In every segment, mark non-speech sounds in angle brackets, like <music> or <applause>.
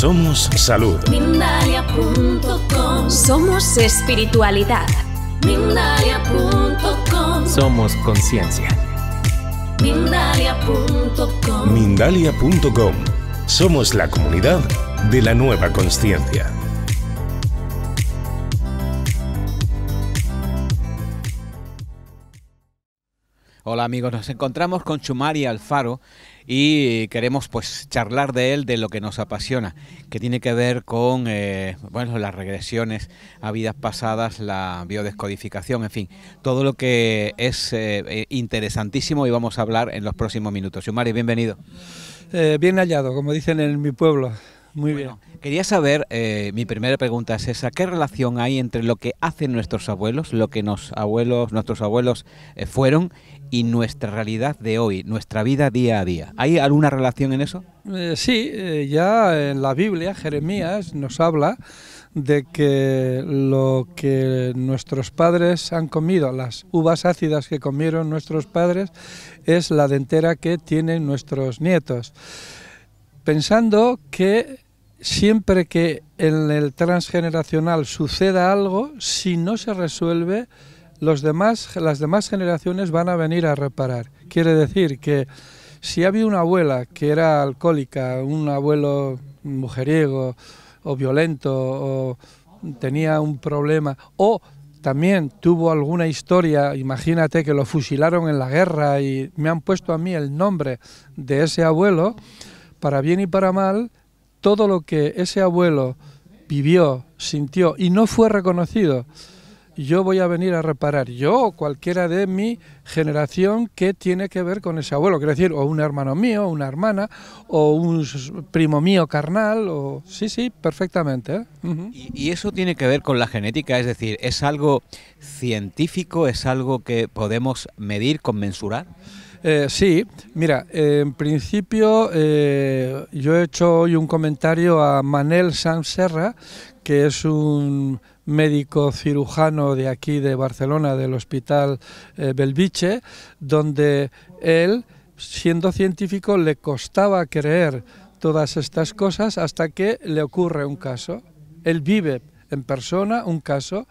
Somos salud. Somos espiritualidad. Somos conciencia. Mindalia.com. Mindalia.com. Somos la comunidad de la nueva conciencia. Hola amigos, nos encontramos con Chumari Alfaro y eh, queremos pues charlar de él, de lo que nos apasiona, que tiene que ver con eh, bueno, las regresiones a vidas pasadas, la biodescodificación, en fin, todo lo que es eh, interesantísimo y vamos a hablar en los próximos minutos. Yumari, bienvenido. bien hallado, como dicen en mi pueblo. Muy bien. Quería saber, eh, mi primera pregunta es esa, ¿qué relación hay entre lo que hacen nuestros abuelos, lo que nos abuelos, nuestros abuelos eh, fueron y nuestra realidad de hoy, nuestra vida día a día? ¿Hay alguna relación en eso? Eh, sí, ya en la Biblia, Jeremías nos habla de que lo que nuestros padres han comido, las uvas ácidas que comieron nuestros padres, es la dentera que tienen nuestros nietos. Pensando que siempre que en el transgeneracional suceda algo, si no se resuelve, los demás, las demás generaciones van a venir a reparar. Quiere decir que si había una abuela que era alcohólica, un abuelo mujeriego o violento o tenía un problema o también tuvo alguna historia, imagínate que lo fusilaron en la guerra y me han puesto a mí el nombre de ese abuelo, para bien y para mal, todo lo que ese abuelo vivió, sintió y no fue reconocido, yo voy a venir a reparar, yo o cualquiera de mi generación que tiene que ver con ese abuelo, quiero decir, o un hermano mío, una hermana, o un primo mío carnal, o sí, sí, perfectamente. ¿eh? ¿Y, ¿Y, eso tiene que ver con la genética, es decir, es algo científico, es algo que podemos medir, conmensurar? Eh, sí, mira, eh, en principio eh, yo he hecho hoy un comentario a Manel Serra, que es un médico cirujano de aquí de Barcelona, del Hospital Belviche, donde él, siendo científico, le costaba creer todas estas cosas hasta que le ocurre un caso. Él vive en persona un caso.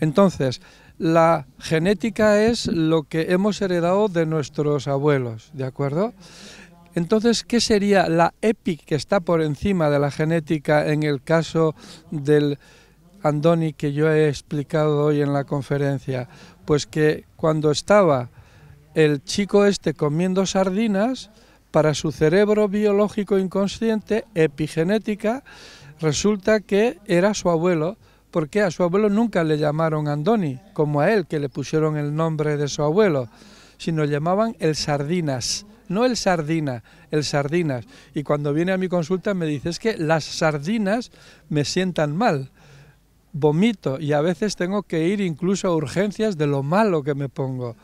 Entonces, la genética es lo que hemos heredado de nuestros abuelos, ¿de acuerdo? Entonces, ¿qué sería la EPIC que está por encima de la genética en el caso del Andoni que yo he explicado hoy en la conferencia? Pues que cuando estaba el chico este comiendo sardinas, para su cerebro biológico inconsciente, epigenética, resulta que era su abuelo porque a su abuelo nunca le llamaron Andoni, como a él que le pusieron el nombre de su abuelo, sino llamaban el Sardinas, no el Sardina, el Sardinas. Y cuando viene a mi consulta me dice, es que las sardinas me sientan mal, vomito y a veces tengo que ir incluso a urgencias de lo malo que me pongo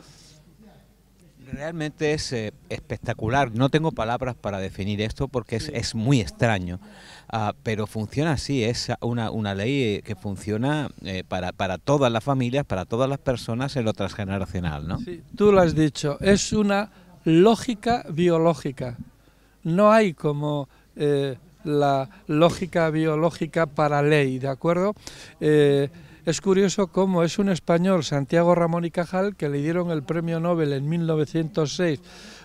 realmente es eh, espectacular. No tengo palabras para definir esto porque es, muy extraño, ah, pero funciona así. Es una, una ley eh, que funciona eh, para, todas las familias, para todas las personas en lo transgeneracional. ¿no? Sí, tú lo has dicho, es una lógica biológica. No hay como la lógica biológica para ley, ¿de acuerdo? Es curioso cómo es un español, Santiago Ramón y Cajal, que le dieron el premio Nobel en 1906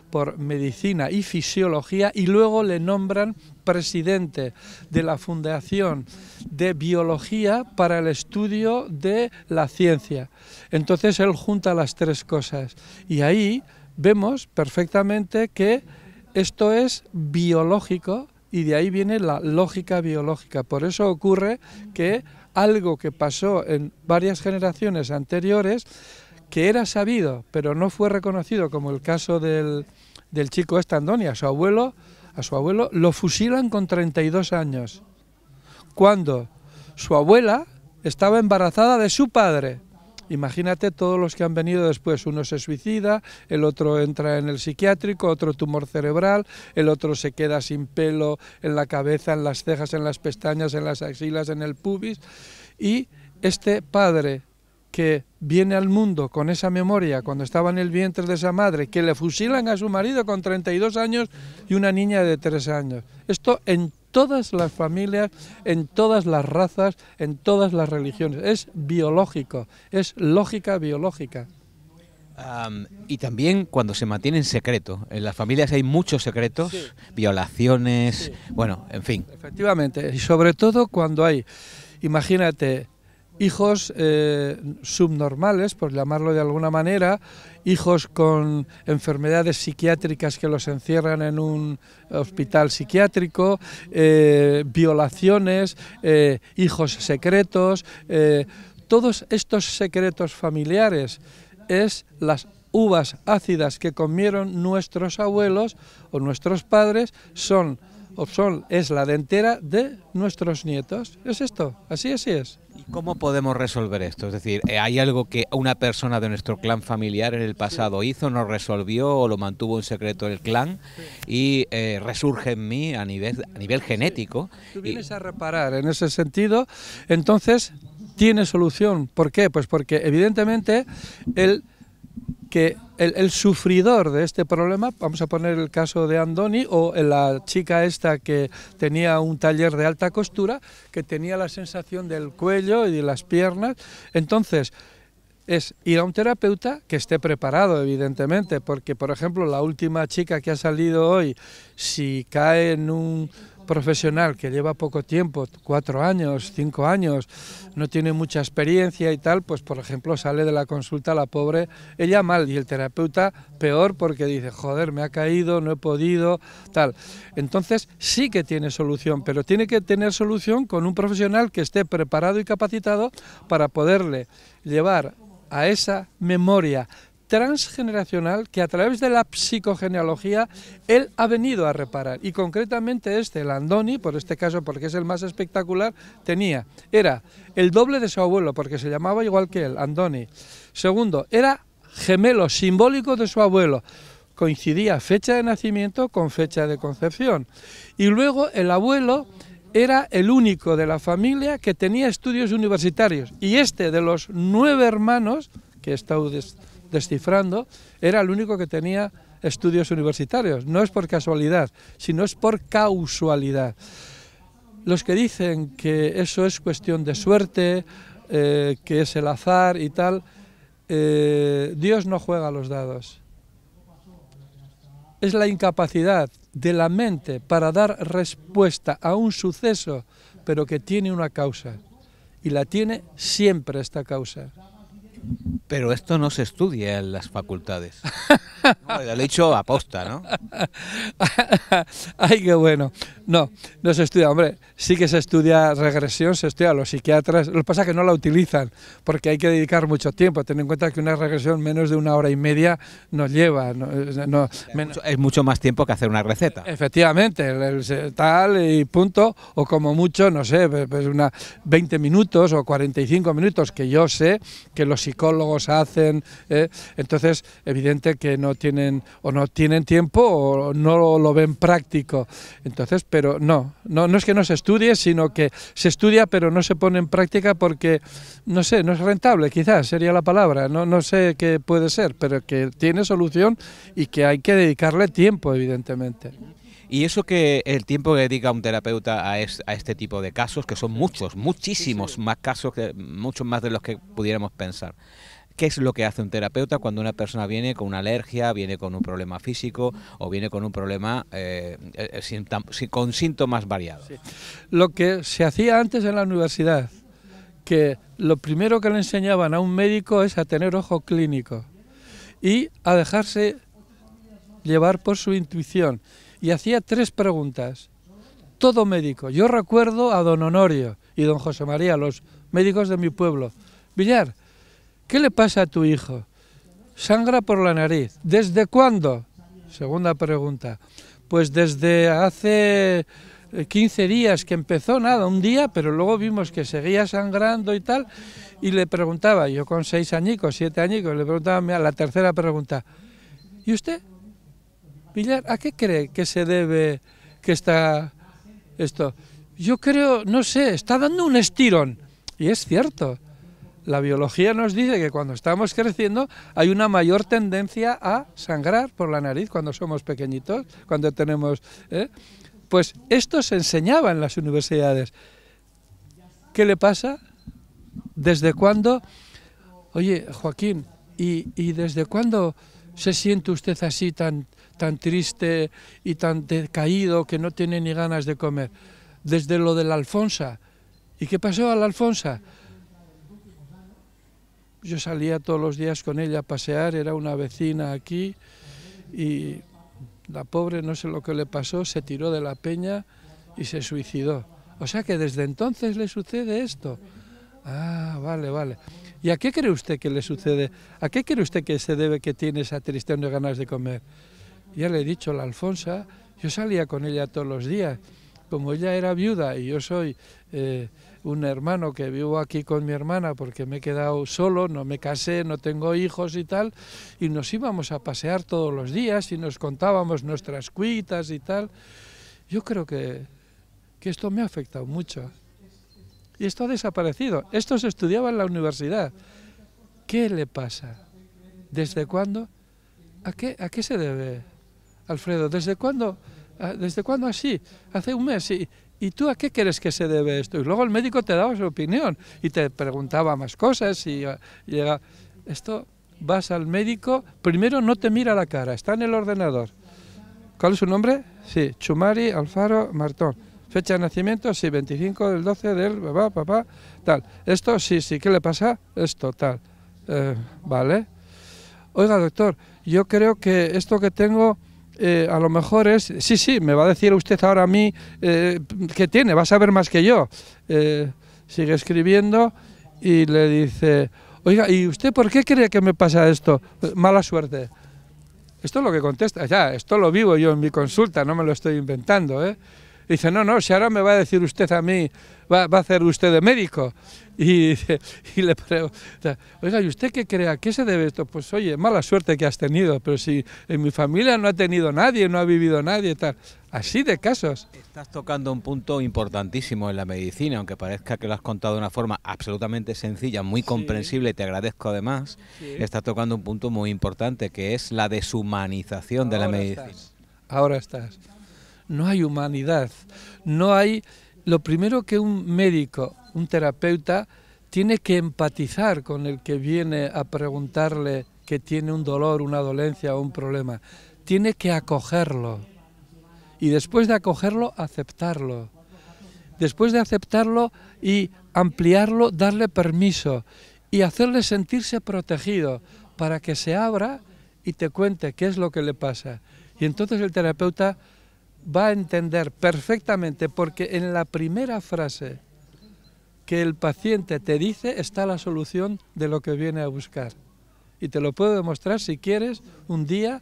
por medicina y fisiología y luego le nombran presidente de la Fundación de Biología para el Estudio de la Ciencia. Entonces él junta las tres cosas y ahí vemos perfectamente que esto es biológico y de ahí viene la lógica biológica. Por eso ocurre que algo que pasó en varias generaciones anteriores, que era sabido, pero no fue reconocido, como el caso del, del chico Estandoni, a su abuelo, a su abuelo lo fusilan con 32 años, cuando su abuela estaba embarazada de su padre. Imagínate todos los que han venido después. Uno se suicida, el otro entra en el psiquiátrico, otro tumor cerebral, el otro se queda sin pelo en la cabeza, en las cejas, en las pestañas, en las axilas, en el pubis. Y este padre que viene al mundo con esa memoria cuando estaba en el vientre de esa madre, que le fusilan a su marido con 32 años y una niña de 3 años. Esto en todas las familias, en todas las razas, en todas las religiones. Es biológico, es lógica biológica. y también cuando se mantiene en secreto. En las familias hay muchos secretos, violaciones, bueno, en fin. Efectivamente, y sobre todo cuando hay, imagínate, hijos eh, subnormales, por llamarlo de alguna manera, hijos con enfermedades psiquiátricas que los encierran en un hospital psiquiátrico, eh, violaciones, eh, hijos secretos, todos estos secretos familiares es las uvas ácidas que comieron nuestros abuelos o nuestros padres son, o son es la dentera de nuestros nietos. Es esto, así así es cómo podemos resolver esto? Es decir, eh, ¿hay algo que una persona de nuestro clan familiar en el pasado hizo, no resolvió o lo mantuvo en secreto el clan y eh, resurge en mí a nivel, a nivel genético? Si Tú vienes a reparar en ese sentido, entonces tiene solución. ¿Por qué? Pues porque evidentemente el que el, sufridor de este problema, vamos a poner el caso de Andoni o la chica esta que tenía un taller de alta costura, que tenía la sensación del cuello y de las piernas. Entonces, es ir a un terapeuta que esté preparado, evidentemente, porque, por ejemplo, la última chica que ha salido hoy, si cae en un profesional que lleva poco tiempo, cuatro años, cinco años, no tiene mucha experiencia y tal, pues por ejemplo sale de la consulta la pobre, ella mal y el terapeuta peor porque dice, joder, me ha caído, no he podido, tal. Entonces sí que tiene solución, pero tiene que tener solución con un profesional que esté preparado y capacitado para poderle llevar a esa memoria transgeneracional que a través de la psicogenealogía él ha venido a reparar. Y concretamente este, el Andoni, por este caso porque es el más espectacular, tenía, era el doble de su abuelo porque se llamaba igual que él, Andoni. Segundo, era gemelo simbólico de su abuelo. Coincidía fecha de nacimiento con fecha de concepción. Y luego el abuelo era el único de la familia que tenía estudios universitarios. Y este de los nueve hermanos, que está descifrando, era el único que tenía estudios universitarios. No es por casualidad, sino es por causalidad. Los que dicen que eso es cuestión de suerte, eh, que es el azar y tal, eh, Dios no juega los dados. Es la incapacidad de la mente para dar respuesta a un suceso, pero que tiene una causa. Y la tiene siempre esta causa. Pero esto no se estudia en las facultades. <laughs> No, lo he dicho aposta, ¿no? <laughs> Ay, qué bueno. No, no se estudia, hombre, sí que se estudia regresión, se estudia a los psiquiatras, lo que pasa es que no la utilizan, porque hay que dedicar mucho tiempo, ten en cuenta que una regresión menos de una hora y media nos lleva. Es mucho más tiempo que hacer una receta. Efectivamente, tal y punto, o como mucho, no sé, pues una 20 minutos o 45 minutos, que yo sé que los psicólogos hacen, eh, entonces evidente que no tienen o no tienen tiempo o no lo ven práctico. Entonces, pero no, no, es que no se estudie, sino que se estudia pero no se pone en práctica porque, no sé, no es rentable, quizás sería la palabra, no, sé qué puede ser, pero que tiene solución y que hay que dedicarle tiempo, evidentemente. Y eso que el tiempo que dedica un terapeuta a, a este tipo de casos, que son muchos, muchísimos más casos, que, muchos más de los que pudiéramos pensar. ¿Qué es lo que hace un terapeuta cuando una persona viene con una alergia, viene con un problema físico o viene con un problema eh, eh, con síntomas variados? Lo que se hacía antes en la universidad, que lo primero que le enseñaban a un médico es a tener ojo clínico y a dejarse llevar por su intuición. Y hacía tres preguntas. Todo médico. Yo recuerdo a don Honorio y don José María, los médicos de mi pueblo. Villar, ¿Qué le pasa a tu hijo? Sangra por la nariz. ¿Desde cuándo? Segunda pregunta. Pues desde hace 15 eh, días que empezó, nada, un día, pero luego vimos que seguía sangrando y tal, y le preguntaba, yo con seis añicos, siete añicos, le preguntaba a la tercera pregunta, ¿y usted, a qué cree que se debe que está esto? Yo creo, no sé, está dando un estirón, y es cierto, la biología nos dice que cuando estamos creciendo hay una mayor tendencia a sangrar por la nariz cuando somos pequeñitos, cuando tenemos... ¿eh? Pues esto se enseñaba en las universidades. ¿Qué le pasa? ¿Desde cuándo? Oye, Joaquín, ¿y, desde cuándo se siente usted así tan, tan triste y tan decaído que no tiene ni ganas de comer? Desde lo de la alfonsa. ¿Y qué pasó a la alfonsa? Yo salía todos los días con ella a pasear, era una vecina aquí y la pobre, no sé lo que le pasó, se tiró de la peña y se suicidó. O sea que desde entonces le sucede esto. Ah, vale, vale. ¿Y a qué cree usted que le sucede? ¿A qué cree usted que se debe que tiene esa tristeza de ganas de comer? Ya le he dicho, a la Alfonsa, yo salía con ella todos los días. Como ella era viuda y yo soy... Eh, un hermano que vivo aquí con mi hermana porque me he quedado solo, no me casé, no tengo hijos y tal, y nos íbamos a pasear todos los días y nos contábamos nuestras cuitas y tal. Yo creo que, esto me ha afectado mucho. Y esto ha desaparecido. Esto se estudiaba en la universidad. ¿Qué le pasa? ¿Desde cuándo? ¿A qué, a qué se debe, Alfredo? ¿Desde cuándo? ¿Desde cuándo así? Hace un mes y, ¿Y tú a qué crees que se debe esto? Y luego el médico te daba su opinión y te preguntaba más cosas y, llegaba. Eh, esto vas al médico, primero no te mira la cara, está en el ordenador. ¿Cuál es su nombre? Sí, Chumari Alfaro Martón. Fecha de nacimiento, sí, 25 del 12 del papá, papá, tal. Esto, sí, sí, ¿qué le pasa? Esto, tal. Eh, vale. Oiga, doctor, yo creo que esto que tengo eh, a lo mejor es, sí, sí, me va a decir usted ahora a mí eh, que tiene, va a saber más que yo. Eh, sigue escribiendo y le dice, oiga, ¿y usted por qué cree que me pasa esto? Eh, mala suerte. Esto es lo que contesta, ya, esto lo vivo yo en mi consulta, no me lo estoy inventando, ¿eh? Dice, no, no, si ahora me va a decir usted a mí, va, a hacer usted de médico. Y, <laughs> y le pregunta, oiga, ¿y usted qué crea? qué se debe esto? Pues oye, mala suerte que has tenido, pero si en mi familia no ha tenido nadie, no ha vivido nadie, tal. Así de casos. Estás tocando un punto importantísimo en la medicina, aunque parezca que lo has contado de una forma absolutamente sencilla, muy comprensible, y te agradezco además. Estás tocando un punto muy importante, que es la deshumanización de la medicina. Ahora estás no hay humanidad, no hay... Lo primero que un médico, un terapeuta, tiene que empatizar con el que viene a preguntarle que tiene un dolor, una dolencia o un problema. Tiene que acogerlo y después de acogerlo, aceptarlo. Después de aceptarlo y ampliarlo, darle permiso y hacerle sentirse protegido para que se abra y te cuente qué es lo que le pasa. Y entonces el terapeuta va a entender perfectamente porque en la primera frase que el paciente te dice está la solución de lo que viene a buscar. Y te lo puedo demostrar si quieres un día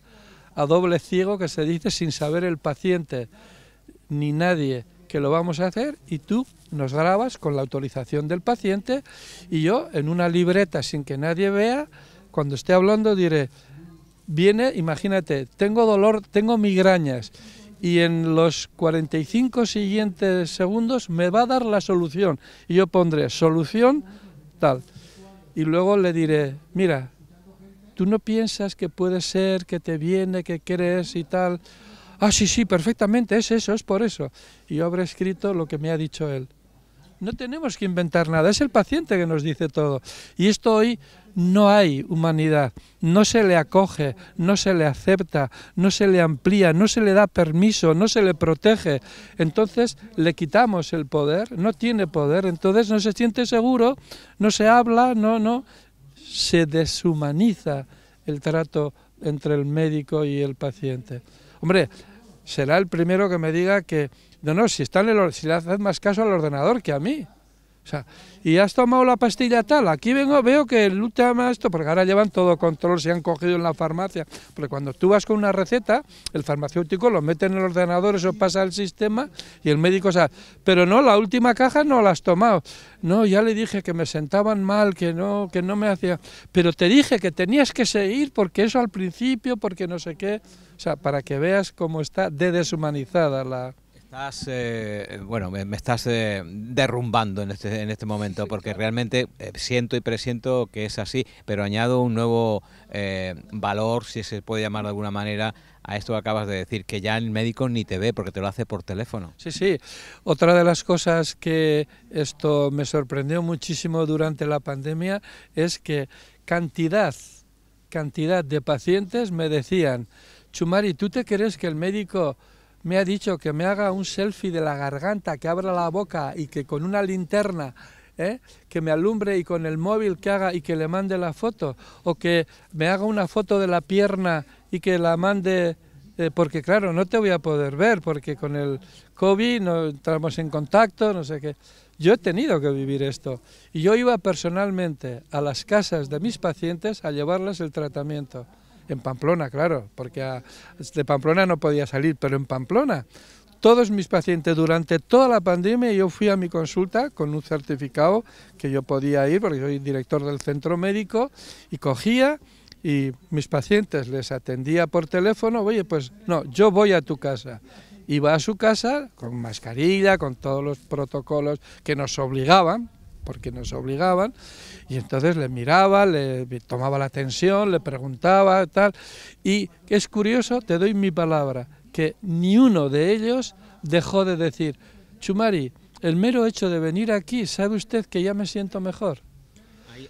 a doble ciego que se dice sin saber el paciente ni nadie que lo vamos a hacer y tú nos grabas con la autorización del paciente y yo en una libreta sin que nadie vea, cuando esté hablando diré, viene, imagínate, tengo dolor, tengo migrañas y en los 45 siguientes segundos me va a dar la solución. Y yo pondré solución tal. Y luego le diré, mira, tú no piensas que puede ser, que te viene, que crees y tal. Ah, sí, sí, perfectamente, es eso, es por eso. Y yo habré escrito lo que me ha dicho él. No tenemos que inventar nada, es el paciente que nos dice todo. Y esto hoy no hay humanidad, no se le acoge, no se le acepta, no se le amplía, no se le da permiso, no se le protege. Entonces le quitamos el poder, no tiene poder, entonces no se siente seguro, no se habla, no, no, se deshumaniza el trato entre el médico y el paciente. Hombre, será el primero que me diga que, no, no, si, está en el, si le haces más caso al ordenador que a mí sea, y has tomado la pastilla tal, aquí vengo, veo que el más esto, porque ahora llevan todo control, se han cogido en la farmacia. Porque cuando tú vas con una receta, el farmacéutico lo mete en el ordenador, eso pasa al sistema y el médico sea, pero no, la última caja no la has tomado. No, ya le dije que me sentaban mal, que no, que no me hacía. Pero te dije que tenías que seguir porque eso al principio, porque no sé qué. O sea, para que veas cómo está de deshumanizada la, Estás, eh, bueno, me, estás eh, derrumbando en este, este momento porque realmente eh, siento y presiento que es así, pero añado un nuevo valor, si se puede llamar de alguna manera, a esto que acabas de decir, que ya el médico ni te ve porque te lo hace por teléfono. Sí, sí. Otra de las cosas que esto me sorprendió muchísimo durante la pandemia es que cantidad, cantidad de pacientes me decían, Chumari, ¿tú te crees que el médico me ha dicho que me haga un selfie de la garganta, que abra la boca y que con una linterna ¿eh? que me alumbre y con el móvil que haga y que le mande la foto, o que me haga una foto de la pierna y que la mande, eh, porque claro, no te voy a poder ver, porque con el COVID no entramos en contacto, no sé qué. Yo he tenido que vivir esto y yo iba personalmente a las casas de mis pacientes a llevarles el tratamiento en Pamplona, claro, porque de Pamplona no podía salir, pero en Pamplona todos mis pacientes durante toda la pandemia yo fui a mi consulta con un certificado que yo podía ir porque soy director del centro médico y cogía y mis pacientes les atendía por teléfono, oye, pues no, yo voy a tu casa. Iba a su casa con mascarilla, con todos los protocolos que nos obligaban, porque nos obligaban, y entonces le miraba, le tomaba la tensión, le preguntaba, tal, y es curioso, te doy mi palabra, que ni uno de ellos dejó de decir, Chumari, el mero hecho de venir aquí, sabe usted que ya me siento mejor.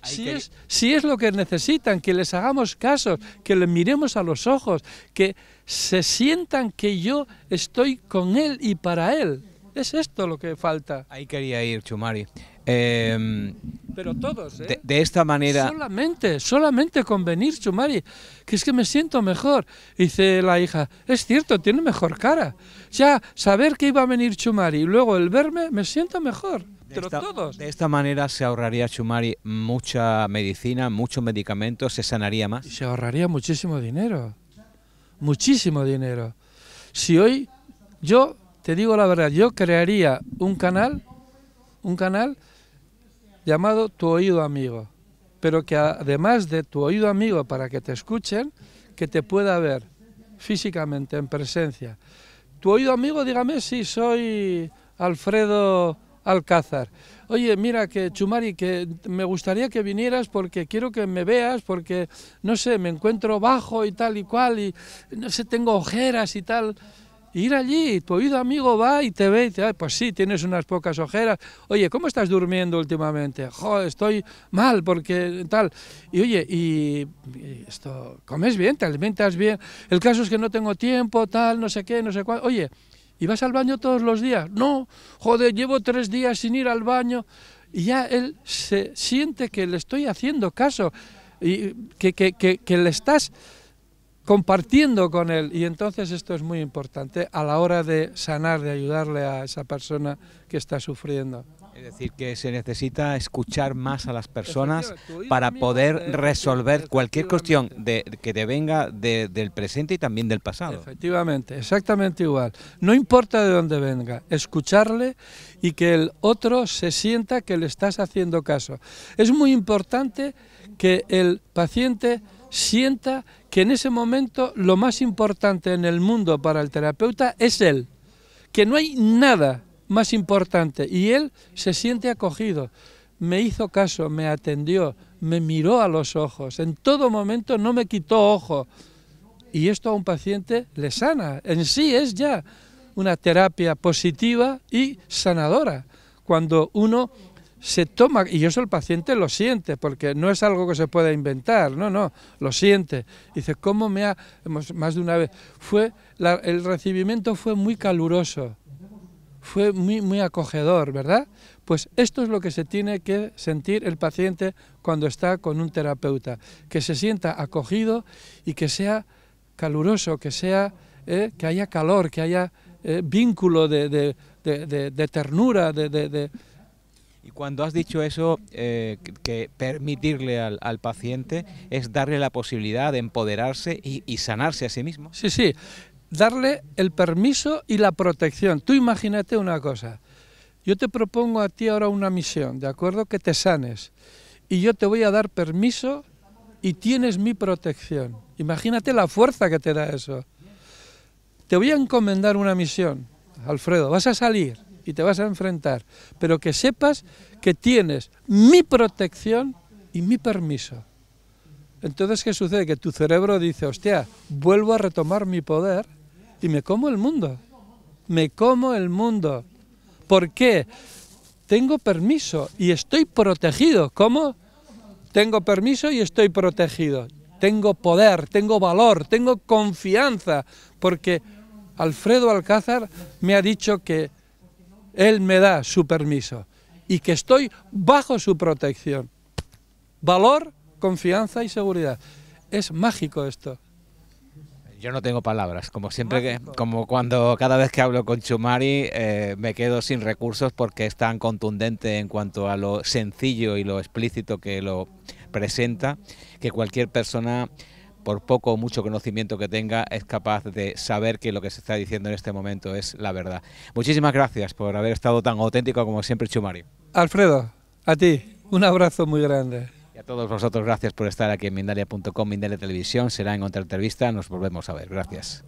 si, es, si es lo que necesitan, que les hagamos caso, que le miremos a los ojos, que se sientan que yo estoy con él y para él. Es esto lo que falta. Ahí quería ir, Chumari. Em, Pero todos, ¿eh? de, esta manera. Solamente, solamente con venir, Chumari, que es que me siento mejor. Dice la hija, es cierto, tiene mejor cara. Ya saber que iba a venir Chumari y luego el verme, me siento mejor. Pero todos. De esta manera se ahorraría Chumari mucha medicina, muchos medicamentos, se sanaría más. se ahorraría muchísimo dinero. Muchísimo dinero. Si hoy, yo te digo la verdad, yo crearía un canal, un canal llamado tu oído amigo, pero que además de tu oído amigo para que te escuchen, que te pueda ver físicamente, en presencia. Tu oído amigo, dígame si soy Alfredo Alcázar. Oye, mira que Chumari, que me gustaría que vinieras porque quiero que me veas, porque no sé, me encuentro bajo y tal y cual, y no sé, tengo ojeras y tal ir allí, tu oído amigo va y te ve y te Ay, pues sí, tienes unas pocas ojeras, oye, ¿cómo estás durmiendo últimamente? Joder, estoy mal porque tal, y oye, y, esto, comes bien, te alimentas bien, el caso es que no tengo tiempo, tal, no sé qué, no sé cuál, oye, ¿y vas al baño todos los días? No, joder, llevo tres días sin ir al baño, y ya él se siente que le estoy haciendo caso, y que, que, que le estás compartiendo con él. Y entonces esto es muy importante a la hora de sanar, de ayudarle a esa persona que está sufriendo. Es decir, que se necesita escuchar más a las personas para poder resolver cualquier cuestión que te venga del presente y también del pasado. Efectivamente, exactamente igual. No importa de dónde venga, escucharle y que el otro se sienta que le estás haciendo caso. Es muy importante que el paciente sienta que en ese momento lo más importante en el mundo para el terapeuta es él, que no hay nada más importante y él se siente acogido. Me hizo caso, me atendió, me miró a los ojos, en todo momento no me quitó ojo. Y esto a un paciente le sana, en sí es ya una terapia positiva y sanadora, cuando uno se toma, y eso el paciente lo siente, porque no es algo que se pueda inventar, no, no, lo siente. Dice, ¿cómo me ha...? Más de una vez, fue el recibimiento fue muy caluroso, fue muy, muy acogedor, ¿verdad? Pues esto es lo que se tiene que sentir el paciente cuando está con un terapeuta, que se sienta acogido y que sea caluroso, que, sea, eh, que haya calor, que haya eh, vínculo de, de ternura, de y cuando has dicho eso, eh, que permitirle al, paciente es darle la posibilidad de empoderarse y, y sanarse a sí mismo. Sí, sí, darle el permiso y la protección. Tú imagínate una cosa, yo te propongo a ti ahora una misión, ¿de acuerdo? Que te sanes. Y yo te voy a dar permiso y tienes mi protección. Imagínate la fuerza que te da eso. Te voy a encomendar una misión, Alfredo, vas a salir y te vas a enfrentar, pero que sepas que tienes mi protección y mi permiso. Entonces, ¿qué sucede? Que tu cerebro dice, hostia, vuelvo a retomar mi poder y me como el mundo. Me como el mundo. ¿Por qué? Tengo permiso y estoy protegido. ¿Cómo? Tengo permiso y estoy protegido. Tengo poder, tengo valor, tengo confianza, porque Alfredo Alcázar me ha dicho que él me da su permiso y que estoy bajo su protección. Valor, confianza y seguridad. Es mágico esto. Yo no tengo palabras, como siempre que, como cuando cada vez que hablo con Chumari eh, me quedo sin recursos porque es tan contundente en cuanto a lo sencillo y lo explícito que lo presenta que cualquier persona por poco o mucho conocimiento que tenga, es capaz de saber que lo que se está diciendo en este momento es la verdad. Muchísimas gracias por haber estado tan auténtico como siempre, Chumario. Alfredo, a ti, un abrazo muy grande. Y a todos vosotros, gracias por estar aquí en Mindalia.com, Mindalia Televisión. Será en otra entrevista, nos volvemos a ver. Gracias.